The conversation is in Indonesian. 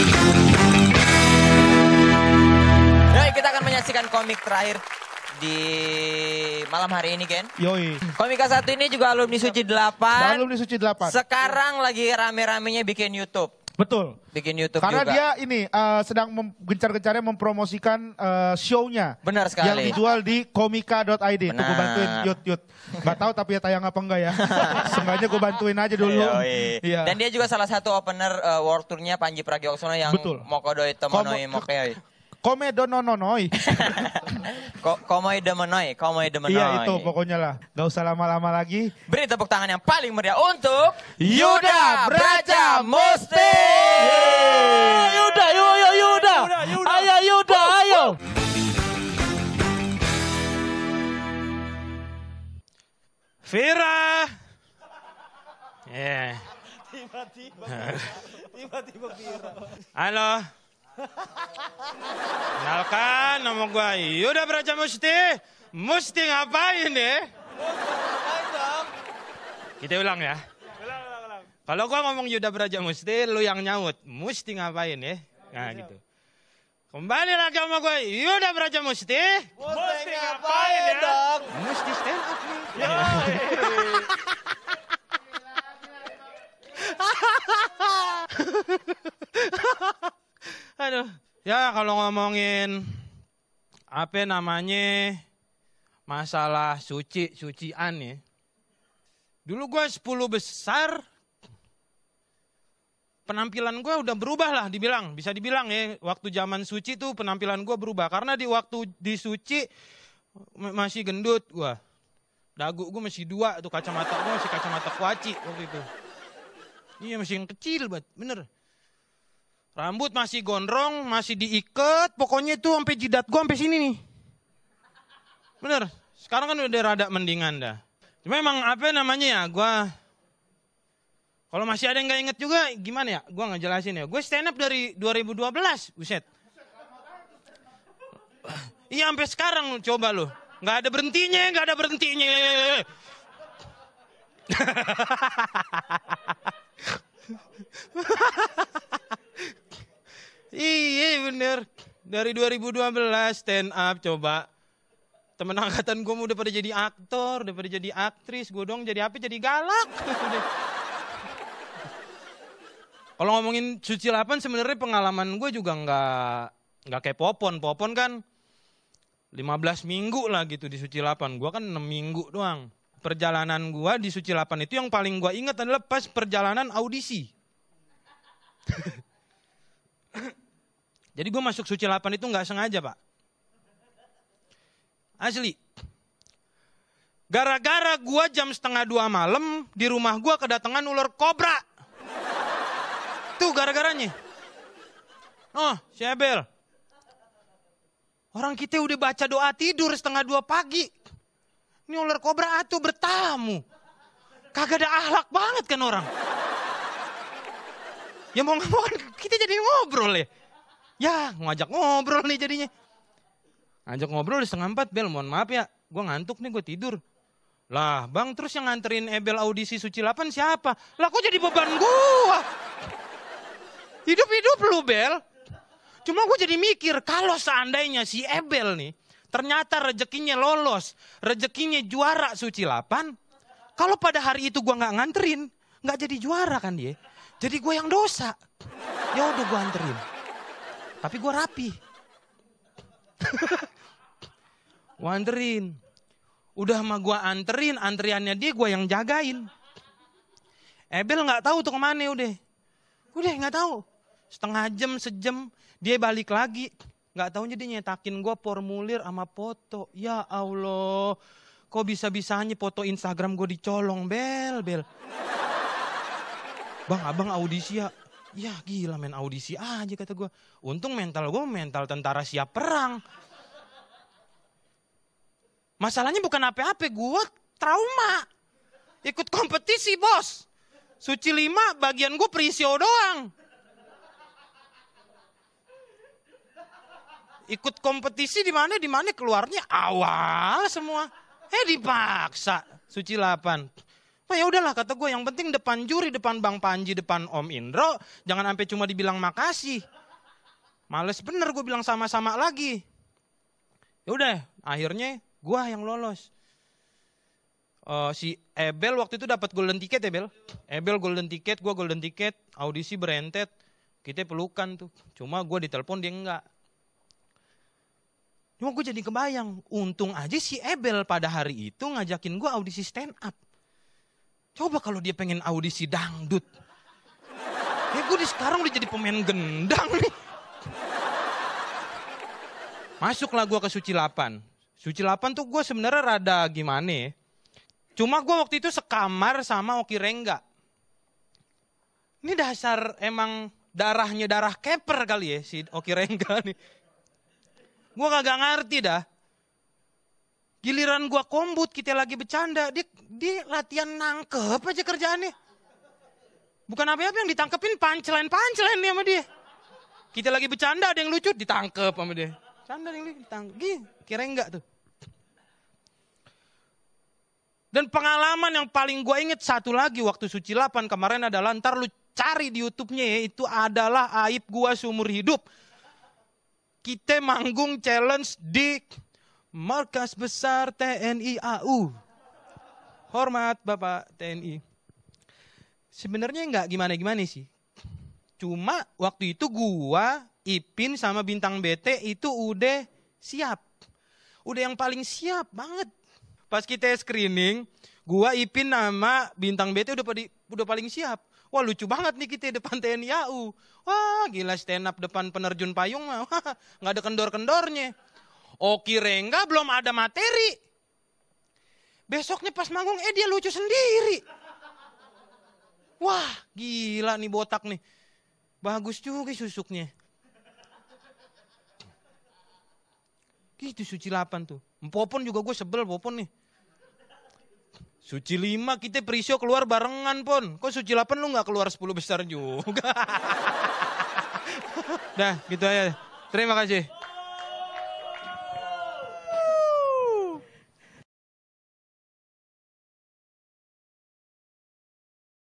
Baik, nah, kita akan menyaksikan komik terakhir di malam hari ini, Ken. Yoi. Komika satu ini juga alumni Suci 8. Alumni Suci 8. Sekarang lagi rame-ramenya bikin YouTube. Betul. Bikin YouTube Karena juga. dia ini uh, sedang mem gencar-gencarnya mempromosikan uh, show-nya. Benar sekali. Yang dijual di komika.id. Tuh gue bantuin Yud Yud. Gak tau tapi ya tayang apa enggak ya. Seenggaknya gue bantuin aja dulu. Iya. Dan dia juga salah satu opener uh, world tour-nya Panji Pragiwaksono yang Betul. Mokodoi Temonoi Mokeoi. Kome Komedo nononoi. komoi demonoi, komoi demonoi. Iya itu pokoknya lah. Gak usah lama-lama lagi. Beri tepuk tangan yang paling meriah untuk Yuda Braja Musti. Yeah. Tiba-tiba. Tiba-tiba Halo. Kenalkan nama gue Yuda Braja Musti. Musti ngapain deh? Kita ulang ya. Kalau gue ngomong Yuda Braja Musti, lu yang nyaut. Musti ngapain ya? Nah gitu. Kembali lagi sama gue Yuda Braja Musti. Musti ngapain, ya dong? Musti stand up nih. Ya kalau ngomongin apa namanya masalah suci sucian ya. Dulu gue 10 besar penampilan gue udah berubah lah dibilang bisa dibilang ya waktu zaman suci tuh penampilan gue berubah karena di waktu di suci masih gendut gue dagu gue masih dua tuh kacamata gue masih kacamata kuaci waktu itu ini iya, masih yang kecil banget bener Rambut masih gondrong, masih diikat, pokoknya itu sampai jidat gua sampai sini nih. Bener, sekarang kan udah rada mendingan dah. Cuma emang apa namanya ya, gua kalau masih ada yang nggak inget juga, gimana ya? Gue nggak jelasin ya. Gue stand up dari 2012, buset. Iya, sampai sekarang coba lo. Gak ada berhentinya, gak ada berhentinya. Iya bener. Dari 2012 stand up coba. Temen angkatan gue udah pada jadi aktor, udah pada jadi aktris. Gue dong jadi apa? Jadi galak. Kalau ngomongin cuci lapan sebenarnya pengalaman gue juga nggak nggak kayak popon. Popon kan 15 minggu lah gitu di suci lapan. Gue kan 6 minggu doang. Perjalanan gue di suci lapan itu yang paling gue ingat adalah pas perjalanan audisi. Jadi gue masuk suci 8 itu nggak sengaja pak. Asli. Gara-gara gue jam setengah dua malam di rumah gue kedatangan ular kobra. Tuh gara-garanya. Oh, si Abel. Orang kita udah baca doa tidur setengah dua pagi. Ini ular kobra atuh bertamu. Kagak ada ahlak banget kan orang. Ya mau ngomong kan kita jadi ngobrol ya. Ya ngajak ngobrol nih jadinya. Ngajak ngobrol di setengah empat, Bel mohon maaf ya. Gue ngantuk nih, gue tidur. Lah bang terus yang nganterin Ebel audisi Suci 8 siapa? Lah kok jadi beban gue? Hidup-hidup lu Bel. Cuma gue jadi mikir kalau seandainya si Ebel nih ternyata rezekinya lolos, rezekinya juara Suci 8. Kalau pada hari itu gue gak nganterin, gak jadi juara kan dia. Jadi gue yang dosa. Ya udah gue anterin. Tapi gue rapi. anterin, Udah mah gue anterin, antriannya dia gue yang jagain. Ebel gak tahu tuh kemana udah. Udah gak tahu. Setengah jam, sejam, dia balik lagi. Gak tahu jadi nyetakin gue formulir sama foto. Ya Allah, kok bisa-bisanya foto Instagram gue dicolong, Bel, Bel. Bang, abang audisi ya. Ya gila main audisi aja kata gue. Untung mental gue mental tentara siap perang. Masalahnya bukan apa-apa, gue trauma. Ikut kompetisi bos. Suci lima bagian gue perisio doang. ikut kompetisi di mana di mana keluarnya awal semua. Eh dipaksa. Suci 8 apa ya udahlah kata gue yang penting depan juri depan bang Panji depan Om Indro jangan sampai cuma dibilang makasih males bener gue bilang sama-sama lagi ya udah akhirnya gue yang lolos uh, si Ebel waktu itu dapat golden ticket ya Bel Ebel golden ticket gue golden ticket audisi berentet kita pelukan tuh cuma gue ditelepon dia enggak Cuma gue jadi kebayang, untung aja si Ebel pada hari itu ngajakin gue audisi stand up. Coba kalau dia pengen audisi dangdut. Ya gue di sekarang udah jadi pemain gendang nih. Masuklah gue ke Suci Lapan. Suci Lapan tuh gue sebenarnya rada gimana ya. Cuma gue waktu itu sekamar sama Oki Rengga. Ini dasar emang darahnya darah keper kali ya si Oki Rengga nih. Gue kagak ngerti dah. Giliran gua kombut, kita lagi bercanda, dia, dia latihan nangkep aja kerjaannya. Bukan apa-apa yang ditangkepin pancelan-pancelan nih sama dia. Kita lagi bercanda, ada yang lucu, ditangkep sama dia. Canda yang lucu, ditangkep. Gih, kira enggak tuh. Dan pengalaman yang paling gue inget satu lagi waktu suci 8 kemarin adalah ntar lu cari di YouTube-nya ya, itu adalah aib gue seumur hidup. Kita manggung challenge di Markas Besar TNI AU. Hormat Bapak TNI. Sebenarnya nggak gimana-gimana sih. Cuma waktu itu gua, Ipin sama Bintang BT itu udah siap. Udah yang paling siap banget. Pas kita screening, gua Ipin nama Bintang BT udah udah paling siap. Wah lucu banget nih kita depan TNI AU. Wah gila stand up depan penerjun payung mah. Wah, ada kendor-kendornya. Oki Rengga belum ada materi. Besoknya pas manggung, eh dia lucu sendiri. Wah, gila nih botak nih. Bagus juga susuknya. Gitu suci 8 tuh. Popon juga gue sebel Popon nih. Suci 5 kita perisio keluar barengan pon. Kok suci 8 lu gak keluar 10 besar juga. Dah gitu aja. Terima kasih.